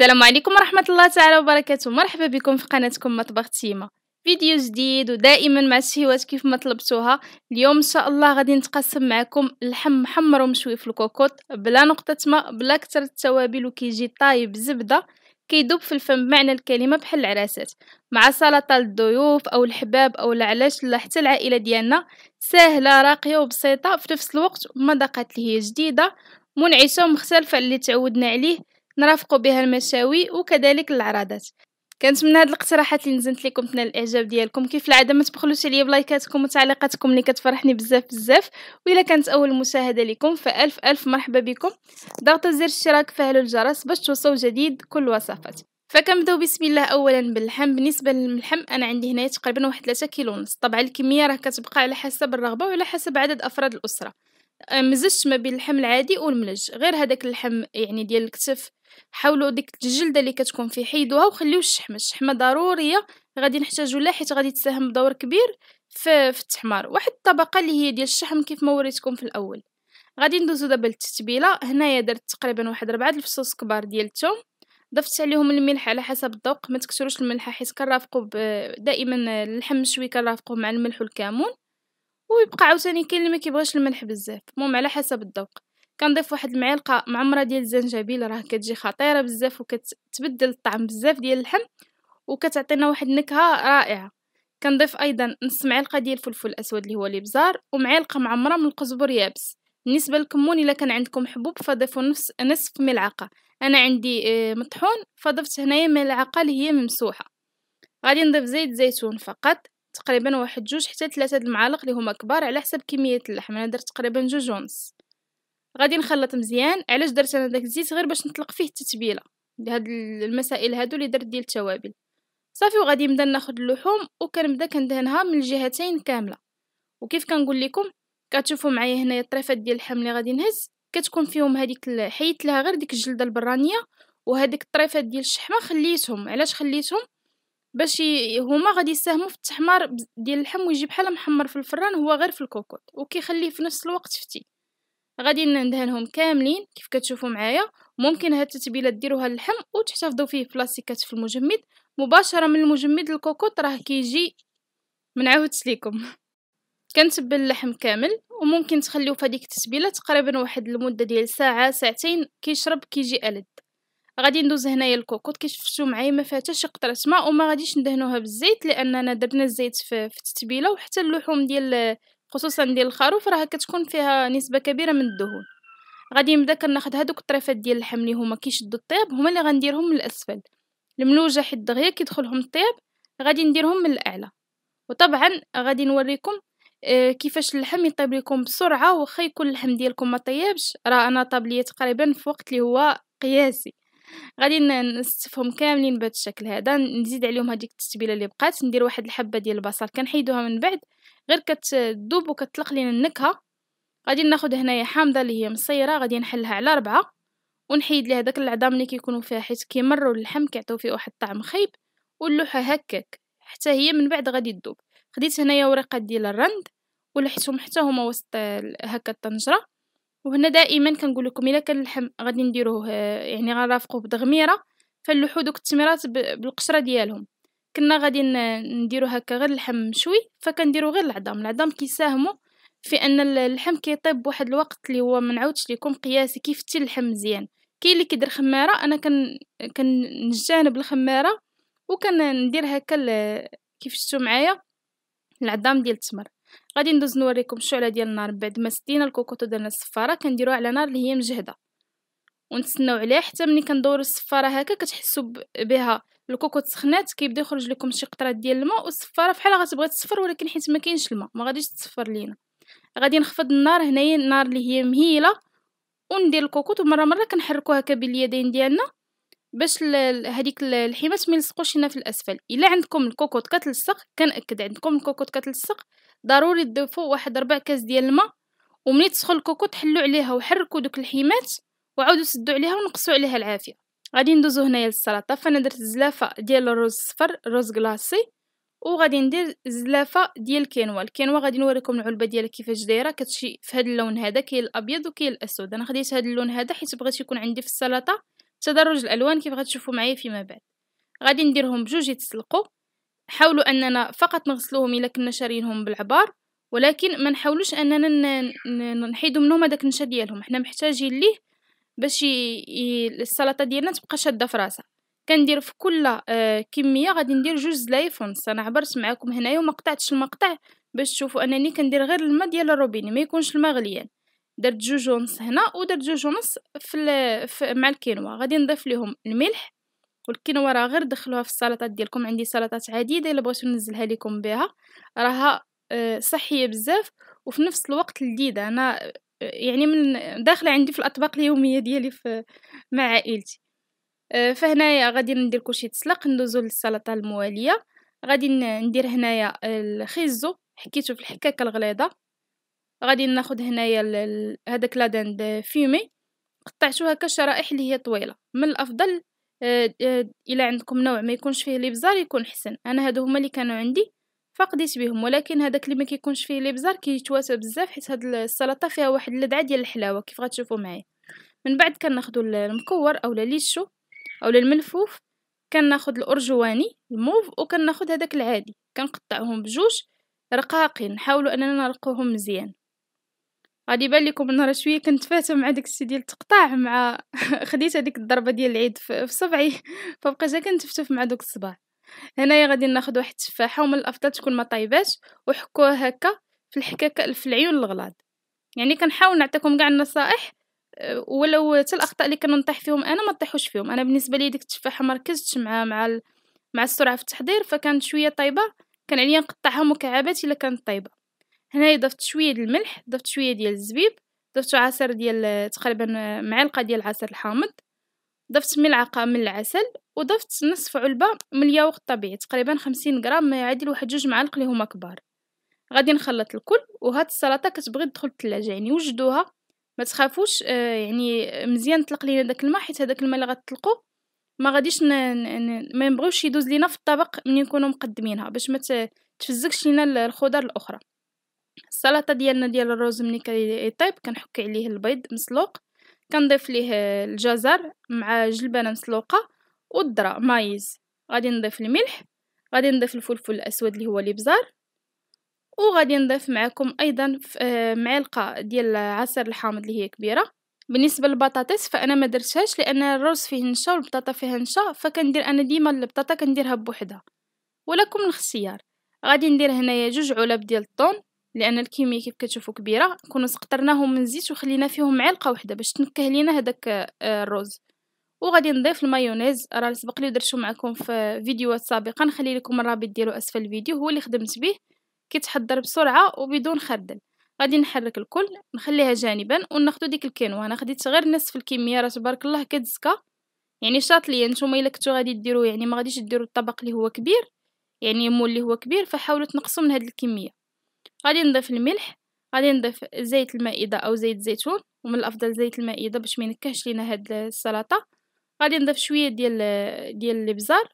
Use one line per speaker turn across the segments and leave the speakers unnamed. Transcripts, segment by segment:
السلام عليكم ورحمة الله تعالى وبركاته مرحبا بكم في قناتكم مطبخ تيما فيديو جديد ودائما مع السهوات كيف ما طلبتوها اليوم ان شاء الله غادي نتقسم معكم اللحم محمر ومشوي في الكوكوط بلا نقطة ما بلا كثر التوابل وكيجي طايب زبدة كيدوب في الفم بمعنى الكلمة بحال العراسات مع سلطة الضيوف أو الحباب أو العلاش لا حتى العائلة ديالنا سهلة راقية وبسيطة في نفس الوقت مذاقات اللي هي جديدة منعشة ومختلفة اللي تعودنا عليه نرافقوا بها المشاوي وكذلك العراضات كنتمنى هاد الاقتراحات اللي نزلت لكم تنال الاعجاب ديالكم كيف العاده ما تبخلوش عليا بلايكاتكم وتعليقاتكم اللي كتفرحني بزاف بزاف والا كانت اول مشاهده لكم فالف الف مرحبا بكم ضغطوا زر الاشتراك فعلوا الجرس باش توصلوا جديد كل وصفات فكنبداو بسم الله اولا باللحم بالنسبه للملحم انا عندي هنايا تقريبا واحد 3 كيلو ونص طبعا الكميه راه كتبقى على حسب الرغبه وعلى حسب عدد افراد الاسره مزجت ما بين اللحم العادي والملج غير هذاك اللحم يعني ديال الكتف حاولوا ديك الجلده اللي كتكون فيه حيدوها وخليو الشحمه الشحمه ضروريه غادي نحتاجو لها حيت غادي تساهم بدور كبير في في التحمار واحد الطبقه اللي هي ديال الشحم كيف ما وريتكم في الاول غادي ندوزو دابا للتتبيله هنايا درت تقريبا واحد ربعة الفصوص كبار ديال الثوم ضفت عليهم الملح على حسب الذوق ما تكثروش الملح حيت كنرافقوا دائما اللحم مشوي كنرافقوه مع الملح والكمون ويبقى عاوتاني كاين اللي ما كيبغيش الملح بزاف المهم على حسب الذوق كنضيف واحد المعلقه معمره ديال الزنجبيل راه كتجي خطيره بزاف وكتبدل الطعم بزاف ديال اللحم وكتعطينا واحد النكهه رائعه كنضيف ايضا نص معلقه ديال الفلفل الاسود اللي هو الابزار ومعلقه معمره من القزبر يابس بالنسبه للكمون الا كان عندكم حبوب فضيفوا نص نصف ملعقه انا عندي آه، مطحون فضفت هنايا ملعقه اللي هي ممسوحه غادي نضيف زيت زيتون فقط تقريبا واحد جوج حتى ثلاثه المعالق اللي هما كبار على حسب كميه اللحم انا درت تقريبا جوج ونص غادي نخلط مزيان علاش درت انا داك الزيت غير باش نطلق فيه التتبيله لهاد المسائل هادو اللي درت ديال التوابل صافي وغادي نبدا ناخد اللحوم وكنبدا كندهنها من الجهتين كامله وكيف كنقول لكم كتشوفوا معايا هنايا الطريفات ديال اللحم اللي غادي نهز كتكون فيهم هذيك حيدت لها غير ديك الجلده البرانيه وهذيك الطريفات ديال الشحمه خليتهم علاش خليتهم باش هما غادي يساهموا في التحمار ديال اللحم ويجي بحال محمر في الفران هو غير في الكوكوط وكيخليه في نفس الوقت فتي غادي ندهنهم كاملين كيف كتشوفوا معايا ممكن هاد التتبيله ديروها اللحم وتحتفظوا فيه بلاستيكات في المجمد مباشره من المجمد الكوكوط راه كيجي منعاود ليكم كنتبل اللحم كامل وممكن تخليو في هذيك التتبيله تقريبا واحد المده ديال ساعه ساعتين كيشرب كيجي الد غادي ندوز هنايا الكوكوط كيشفتو معايا ما فيها حتى شي قطره ماء وما غاديش ندهنوها بالزيت لاننا درنا الزيت في التتبيله وحتى اللحوم ديال خصوصا ديال الخروف راه كتكون فيها نسبه كبيره من الدهون غادي نبدا كناخد هذوك الطريفات ديال اللحم اللي هما كيشدوا الطياب هما اللي غنديرهم من الاسفل الملوجه حيت دغيا كيدخلهم الطياب غادي نديرهم من الاعلى وطبعا غادي نوريكم آه، كيفاش اللحم يطيب لكم بسرعه واخا يكون اللحم ديالكم ما طيبش راه انا طاب ليا تقريبا في وقت اللي هو قياسي غادي نستفهم كاملين بهذا الشكل هذا نزيد عليهم هذيك التتبيله اللي بقات ندير واحد الحبه ديال البصل كنحيدوها من بعد غير كتذوب وكتطلق لينا النكهه غادي ناخذ هنايا حامضه اللي هي مصيره غادي نحلها على ربعة ونحيد ليها داك العظام اللي كيكونوا فيها حيت كيمروا اللحم كيعطيو فيه واحد الطعم خايب ونلوحها هكاك حتى هي من بعد غادي تذوب خديت هنايا ورقه ديال الرند ولحتهم حتى هما وسط هكا الطنجره وهنا دائما كنقول لكم الا كان اللحم غادي نديروه آه، يعني غنرافقوه بدغميره فاللحود دوك التمرات بالقشره ديالهم كنا غادي نديرو هكا غير اللحم مشوي فكنديرو غير العظام العظام كيساهموا في ان اللحم كيطيب بواحد الوقت اللي هو ما نعاودش لكم قياسي كيف تي اللحم مزيان كاين اللي كيدير خماره انا كن كنجانب الخماره وكندير هكا كيف شفتوا معايا العظام ديال التمر غادي ندوز نوريكم الشعله ديال النار بعد ما سدينا الكوكوطو ديالنا الصفاره كنديروها على نار اللي هي مجهده ونتسناو عليه حتى ملي كندوروا الصفاره هكا كتحسوا بها الكوكوط سخنات كيبدا يخرج لكم شي قطرات ديال الماء والصفاره بحال غتبغي تصفر ولكن حيت ما كاينش الماء ما غاديش تصفر لينا غادي نخفض النار هنايا النار اللي هي مهيله وندير الكوكوط ومره مره كنحركوها هكا باليدين ديالنا باش هذيك الحماس ما يلصقوش هنا في الاسفل الا عندكم الكوكوط كتلصق كنأكد عندكم الكوكوط كتلصق ضروري تضيفوا واحد ربع كاس ديال الماء وملي تسخن الكوكو تحلوا عليها وحركوا دوك الحيمات وعاودوا سدوا عليها ونقصوا عليها العافيه غادي ندوزو هنايا للسلطه فانا درت زلافه ديال الرز الصفر رز كلاصي وغادي ندير زلافه ديال الكينوا الكينوا غادي نوريكم العلبه ديالها كيفاش دايره كتشي في هذا اللون هذا كاين الابيض وكاين الاسود انا خديت هذا اللون هذا حيت بغيت يكون عندي في السلطه تدرج الالوان كيف غتشوفوا معايا فيما بعد غادي نديرهم بجوج يتسلقوا حاولوا أننا فقط نغسلوهم إلا كنا شارينهم بالعبار ولكن ما نحاولوش أننا نحيدو منهم هذاك النشا ديالهم حنا محتاجين ليه باش السلطة ديالنا تبقى شادة في راسها كندير في كل آه، كميه غادي ندير جوج زلايف ونص انا عبرت معكم هنايا وما قطعتش المقطع باش تشوفوا انني كندير غير الماء ديال الروبيني ما يكونش الماء غليان درت جوج ونص هنا ودرت جوج ونص في, في مع الكينوا غادي نضيف لهم الملح والكينوا راه غير دخلوها في السلطات ديالكم عندي سلطات عديده الا بغيتو ننزلها لكم بها راها آه، صحيه بزاف وفي نفس الوقت لذيذه انا آه، يعني من داخله عندي في الاطباق اليوميه ديالي في مع عائلتي آه، فهنايا غادي ندير كلشي تسلق ندوزو للسلطه المواليه غادي ندير هنايا الخيزو حكيتو في الحكاكه الغليظه غادي ناخذ هنايا هذاك لادند فيمي قطعته هكا شرائح اللي هي طويله من الافضل الا عندكم نوع ما يكونش فيه الابزار يكون حسن انا هادو هما اللي كانوا عندي فقديت بهم ولكن هذاك اللي ما كيكونش فيه الابزار كيتواسى بزاف حيت هاد السلطه فيها واحد اللذعه ديال الحلاوه كيف غتشوفوا معايا من بعد كناخذوا المكور اولا ليشو اولا الملفوف كناخذ الارجواني الموف وكناخذ هذاك العادي كنقطعهم بجوج رقاقين نحاولوا اننا نرقوهم مزيان غادي يبان لكم نهار شويه كنت فاته مع داك السي ديال التقطاع مع خديت هذيك الضربه ديال العيد في صبعي جا كنتفتف مع دوك الصباع هنايا غادي ناخذ واحد التفاحه ومن الافضل تكون ما طايباش وحكوها هكا في الحكاكه في العيون الغلاض يعني كنحاول نعطيكم كاع النصائح آه، ولو حتى الاخطاء اللي كانوا نطيح فيهم انا ما طيحوش فيهم انا بالنسبه لي ديك التفاحه ما ركزتش مع مع مع السرعه في التحضير فكانت شويه طايبه كان عليا نقطعها مكعبات الا كانت طايبه هنايا ضفت شويه ديال الملح ضفت شويه ديال الزبيب ضفت عصير ديال تقريبا معلقه ديال العصير الحامض ضفت ملعقه من العسل وضفت نصف علبه من الياغورت الطبيعي تقريبا 50 غرام ما يعادل واحد جوج معالق اللي هما كبار غادي نخلط الكل وهاد السلطه كتبغي تدخل الثلاجه يعني وجدوها ما تخافوش آه يعني مزيان تطلق لينا داك الماء حيت هذاك الماء اللي غتطلقو ما غاديش ن... ن... ما نبغيوش يدوز لينا في الطبق ملي نكونوا مقدمينها باش ما تفزكش لينا الخضر الاخرى السلطه ديالنا ديال الرز ملي كيطيب كنحك عليه البيض مسلوق كنضيف ليه الجزر مع جلبانه مسلوقه والذره مايز غادي نضيف الملح غادي نضيف الفلفل الاسود اللي هو الابزار وغادي نضيف معكم ايضا آه، معلقه ديال عصير الحامض اللي هي كبيره بالنسبه للبطاطس فانا ما درتهاش لان الرز فيه نشا والبطاطا فيها نشا فكندير انا ديما البطاطا كنديرها بوحدها ولكم الاختيار غادي ندير هنايا جوج علب ديال الطون لان الكميه كيف كتشوفوا كبيره كونوا سقطرناهم من الزيت وخلينا فيهم معلقه واحده باش تنكه لينا هذاك آه، الرز وغادي نضيف المايونيز راه سبق لي درتو معكم في فيديوهات سابقه نخلي لكم الرابط ديالو اسفل الفيديو هو اللي خدمت به كيتحضر بسرعه وبدون خردل غادي نحرك الكل نخليها جانبا وناخدو ديك الكينوا انا خديت غير نصف الكميه راه تبارك الله كتزكى يعني شاط ليا نتوما الا كنتو غادي ديرو يعني ما غاديش ديروا الطبق اللي هو كبير يعني مول اللي هو كبير فحاولوا تنقصوا من هذه الكميه غادي نضيف الملح غادي نضيف زيت المائده او زيت الزيتون ومن الافضل زيت المائده باش ما ينكهش لينا هاد السلطه غادي نضيف شويه ديال ديال الابزار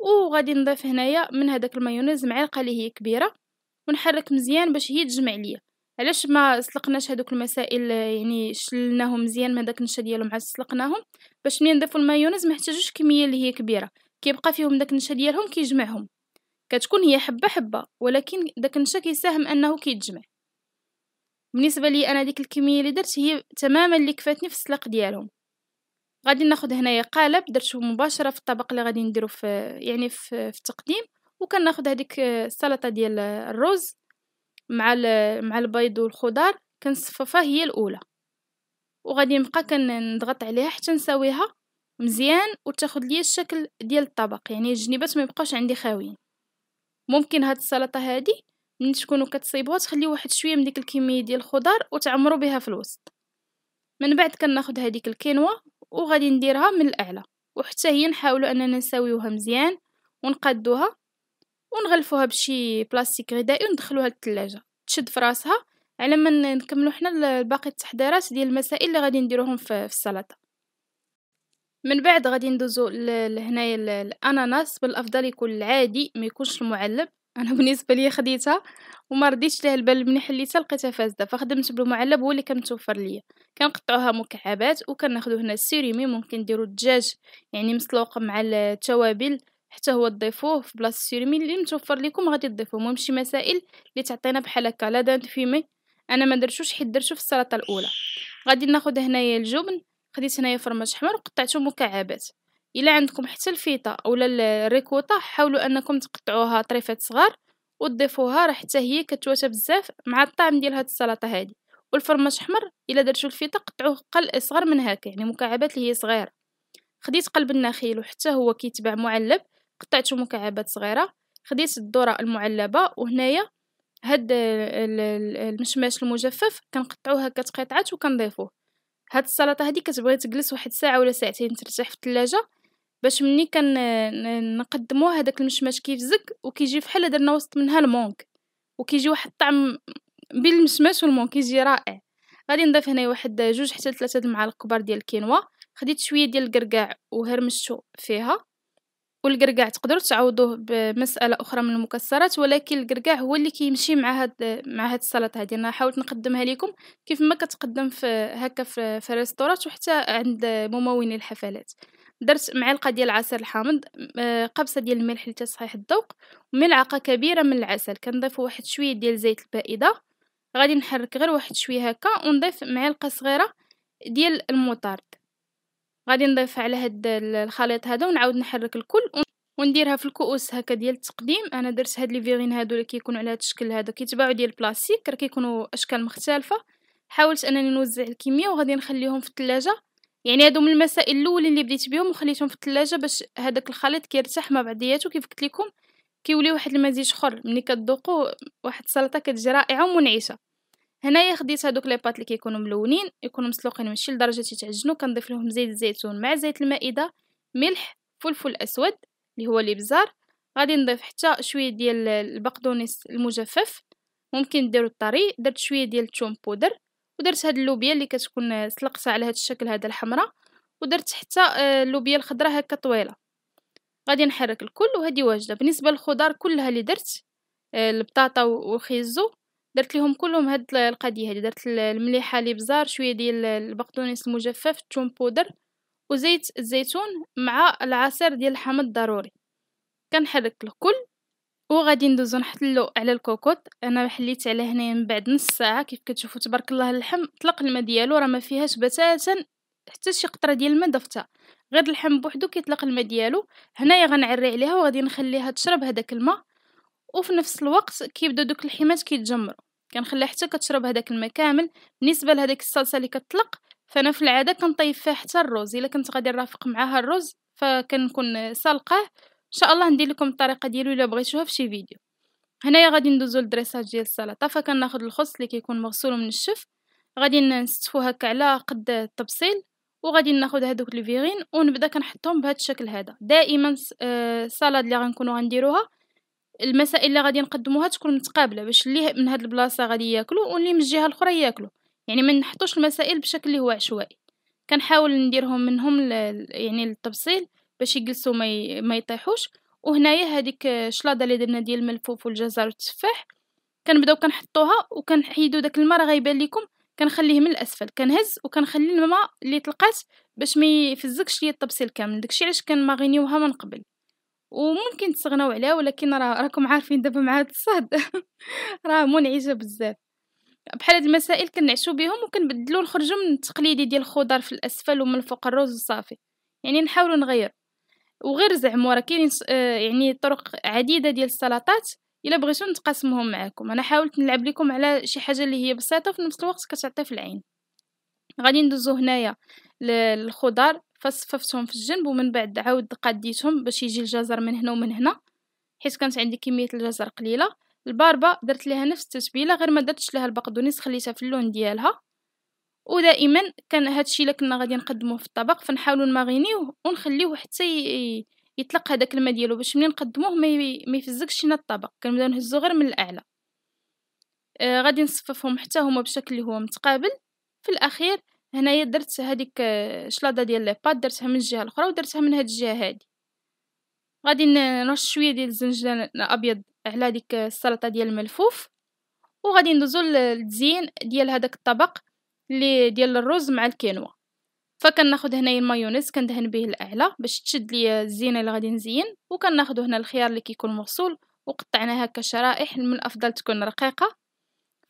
وغادي نضيف هنايا من هذاك المايونيز معلقه اللي هي كبيره ونحرك مزيان باش هي تجمع ليا علاش ما سلقناش هذوك المسائل يعني شلناهم مزيان من داك النشا ديالهم عاد سلقناهم باش ملي نضيفوا المايونيز ما كميه اللي هي كبيره كيبقى فيهم داك النشا ديالهم كيجمعهم كتكون هي حبه حبه ولكن داك النشا كيساهم انه كيتجمع بالنسبه لي انا ديك الكميه اللي درت هي تماما اللي كفاتني في السلاق ديالهم غادي ناخذ هنايا قالب درته مباشره في الطبق اللي غادي نديرو في يعني في, في التقديم وكناخذ هذيك السلطه ديال الرز مع مع البيض والخضار كنصففها هي الاولى وغادي نبقى كنضغط عليها حتى نساويها مزيان وتاخذ لي الشكل ديال الطبق يعني الجنيبات ما يبقاش عندي خاويين ممكن هاد السلطه هادي من تكونوا كتصيبوها تخليو واحد شويه من ديك الكميه ديال الخضار وتعمروا بها في الوسط من بعد كناخد هذيك الكينوا وغادي نديرها من الاعلى وحتى هي نحاولوا اننا نساويوها مزيان ونقادوها ونغلفوها بشي بلاستيك غذائي وندخلوها للثلاجه تشد في راسها على ما نكملوا حنا باقي التحضيرات ديال المسائل اللي غادي نديروهم في السلطه من بعد غادي ندوزو لهنايا الاناناس بالافضل يكون العادي ما يكونش المعلب انا بالنسبه ليا خديتها وما رديتش ليها البال ملي حليتها لقيتها فاسده فخدمت بالمعلب هو اللي كان متوفر ليا كنقطعوها مكعبات وكناخذو هنا السيريمي ممكن ديرو الدجاج يعني مسلوق مع التوابل حتى هو تضيفوه في بلاصه السيريمي اللي متوفر لكم غادي تضيفوه المهم شي مسائل اللي تعطينا بحال هكا لا دانت فيمي انا ما درتوش حيت درتو في السلطه الاولى غادي ناخد هنايا الجبن خديت هنايا فرماج حمر وقطعته مكعبات الا عندكم حتى الفيتا اولا الريكوطه حاولوا انكم تقطعوها طريفات صغار وتضيفوها راه حتى هي كتواتى بزاف مع الطعم ديال هاد السلطه هادي والفرماج حمر الا درتو الفيتا قطعوه قل صغر من هكا يعني مكعبات اللي هي صغيره خديت قلب النخيل وحتى هو كيتباع معلب قطعته مكعبات صغيره خديت الذره المعلبه وهنايا هاد المشماش المجفف كنقطعوه هكا تقطعات وكنضيفوه هاد السلطه هادي كتبغي تجلس واحد ساعه ولا ساعتين ترتاح في الثلاجه باش ملي نقدمو هذاك المشماش كيفزك وكيجي فحال درنا وسط منها المونك وكيجي واحد الطعم بين المشماش والمونك كيجي رائع غادي نضيف هنا واحد جوج حتى ثلاثه المعالق كبار ديال الكينوا خديت شويه ديال القرقاع وهرمشتو فيها والقرقع تقدروا تعوضوه بمسألة أخرى من المكسرات ولكن القرقع هو اللي كيمشي مع هاد مع هاد السلطة هادي أنا حاولت نقدمها لكم كيف ما كتقدم في هكا في, في ريستورات وحتى عند مموني الحفلات درت معلقة ديال العسل الحامض آه، قبصة ديال الملح لتصحيح الذوق وملعقة كبيرة من العسل كنضيف واحد شوية ديال زيت البائدة غادي نحرك غير واحد شوية هكا ونضيف معلقة صغيرة ديال الموطارد غادي نضيف على هاد الخليط هذا ونعاود نحرك الكل ونديرها في الكؤوس هكا ديال التقديم انا درت هاد لي فيغين هادو اللي كيكونوا على هاد الشكل هذا كيتباعوا ديال البلاستيك راه كيكونوا اشكال مختلفه حاولت انني نوزع الكميه وغادي نخليهم في الثلاجه يعني هادو من المسائل الاول اللي بديت بهم وخليتهم في الثلاجه باش هذاك الخليط كيرتاح مع بعضياته كيف قلت لكم كيولي واحد المزيج اخر ملي كتذوقوا واحد السلطه كتجي رائعه ومنعشه هنايا خديت هذوك لي بات اللي كيكونوا ملونين يكونوا مسلوقين ماشي لدرجه تيتعجنوا كنضيف لهم زيت الزيتون مع زيت المائده ملح فلفل اسود اللي هو الابزار غادي نضيف حتى شويه ديال البقدونس المجفف ممكن ديروا الطري درت شويه ديال الثوم بودر ودرت هاد اللوبيا اللي كتكون سلقتها على هاد الشكل هذا الحمراء ودرت حتى آه، اللوبيا الخضراء هكا طويله غادي نحرك الكل وهذه واجده بالنسبه للخضار كلها اللي درت آه، البطاطا وخيزو درت لهم كلهم هاد القضيه هادي درت المليحه لي بزار شويه ديال البقدونس المجفف توم بودر وزيت الزيتون مع العصير ديال الحامض الضروري كنحرك الكل وغادي ندوزو نحلو على الكوكوط انا حليت على هنا من بعد نص ساعه كيف كتشوفوا تبارك الله اللحم طلق الماء ديالو راه ما فيهاش بتاتا حتى شي قطره ديال الماء دفتها غير اللحم بوحدو كيطلق الماء ديالو هنايا غنعري عليها وغادي نخليها تشرب هذاك الماء وفي نفس الوقت كيبداو دوك الحماش كيتجمروا كنخليها حتى كتشرب هذاك الماء كامل بالنسبه لهذيك الصلصه اللي كتطلق فانا في العاده كنطيب فيها حتى الرز الا كنت غادي نرافق معاها الرز فكنكون سالقاه ان شاء الله ندير لكم الطريقه ديالو الا بغيتوها في شي فيديو هنايا غادي ندوزو للدريساج ديال السلطه فكناخذ الخس اللي كيكون مغسول ومنشف غادي نستفو هكا على قد التبصيل وغادي ناخذ هذوك الفيغين ونبدا كنحطهم بهذا الشكل هذا دائما السلطه آه، اللي غنكونوا غنديروها المسائل اللي غادي نقدموها تكون متقابله باش اللي من هاد البلاصه غادي ياكلو واللي من الجهه الاخرى ياكلو يعني ما نحطوش المسائل بشكل اللي هو عشوائي كنحاول نديرهم منهم ل... يعني للتبصيل باش يجلسوا ما, ي... ما يطيحوش وهنايا هذيك الشلاضه اللي درنا ديال الملفوف والجزر والتفاح كنبداو كنحطوها وكنحيدو داك الماء راه غيبان لكم كنخليه من الاسفل كنهز وكنخلي الماء اللي طلقات باش ما يفزكش ليا الطبسيل كامل داكشي علاش كنماغينيوها من قبل وممكن تستغناو عليها ولكن راه راكم عارفين دابا مع هاد الصهد راه منعشه بزاف بحال هاد المسائل كنعشو بهم وكنبدلو نخرجو من التقليدي ديال الخضر في الاسفل ومن فوق الرز وصافي يعني نحاولو نغير وغير زعما راه كاينين آه، يعني طرق عديده ديال السلطات الا بغيتو نتقاسمهم معاكم انا حاولت نلعب لكم على شي حاجه اللي هي بسيطه وفي نفس الوقت كتعطي في العين غادي ندوزو هنايا للخضر فصففتهم في الجنب ومن بعد عاود قديتهم باش يجي الجزر من هنا ومن هنا حيت كانت عندي كميه الجزر قليله الباربه درت لها نفس التتبيله غير ما درتش لها البقدونس خليتها في اللون ديالها ودائما كان هادشي اللي كنا غادي نقدموه في الطبق فنحاولوا نماغينيوه ونخليوه حتى يطلق هذاك الماء ديالو باش ملي نقدموه ما يفزكش لنا الطبق كنبداو نهزو غير من الاعلى آه غادي نصففهم حتى هما بشكل اللي هو متقابل في الاخير هنايا درت هذيك آه، شلاضه ديال لي بات درتها من الجهه الاخرى ودرتها من هاد الجهه هادي غادي نرش شويه ديال الزنجبيل الابيض على ديك آه، السلطه ديال الملفوف وغادي ندوزو للتزيين ديال هذاك الطبق اللي ديال الرز مع الكينوا فكناخذ هنايا المايونيز كندهن به الاعلى باش تشد ليا الزينه اللي غادي نزين وكناخذ هنا الخيار اللي كيكون مغسول وقطعناها هكا شرائح من الافضل تكون رقيقه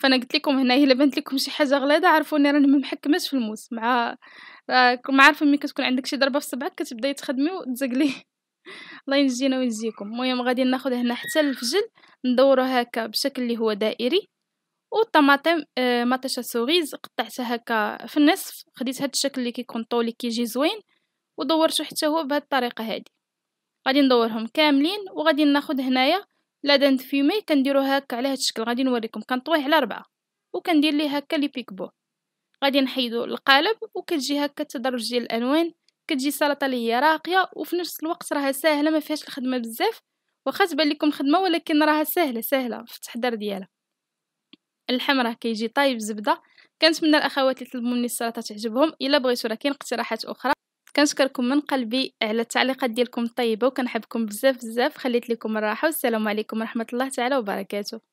فانا قلت لكم هنا الا بانت لكم شي حاجه غليظه عرفوا اني راني ما محكماش في الموس مع آه، ما عارفه ملي كتكون عندك شي ضربه في صبعك كتبداي تخدمي وتزقلي الله ينجينا وينجيكم المهم غادي ناخذ هنا حتى الفجل ندورو هكا بشكل اللي هو دائري والطماطم آه مطيشه سوريز قطعتها هكا في النصف خديت هاد الشكل اللي كيكون طولي كيجي زوين ودورته حتى هو بهاد الطريقه هادي غادي ندورهم كاملين وغادي ناخذ هنايا لا دانت مي كنديرو هكا على هاد الشكل غادي نوريكم كنطويه على ربعة وكندير ليه هكا لي بيكبو غادي نحيدو القالب وكتجي هكا تدرج ديال الالوان كتجي سلطه اللي هي راقيه وفي نفس الوقت راها ساهله ما فيهاش الخدمه بزاف واخا تبان لكم خدمه ولكن راها ساهله ساهله في التحضير ديالها اللحم راه كيجي طايب زبده كنتمنى الاخوات اللي طلبوا مني السلطه تعجبهم الا بغيتو راه كاين اقتراحات اخرى كنشكركم من قلبي على التعليقات ديالكم الطيبه وكنحبكم بزاف بزاف خليت لكم الراحه والسلام عليكم ورحمه الله تعالى وبركاته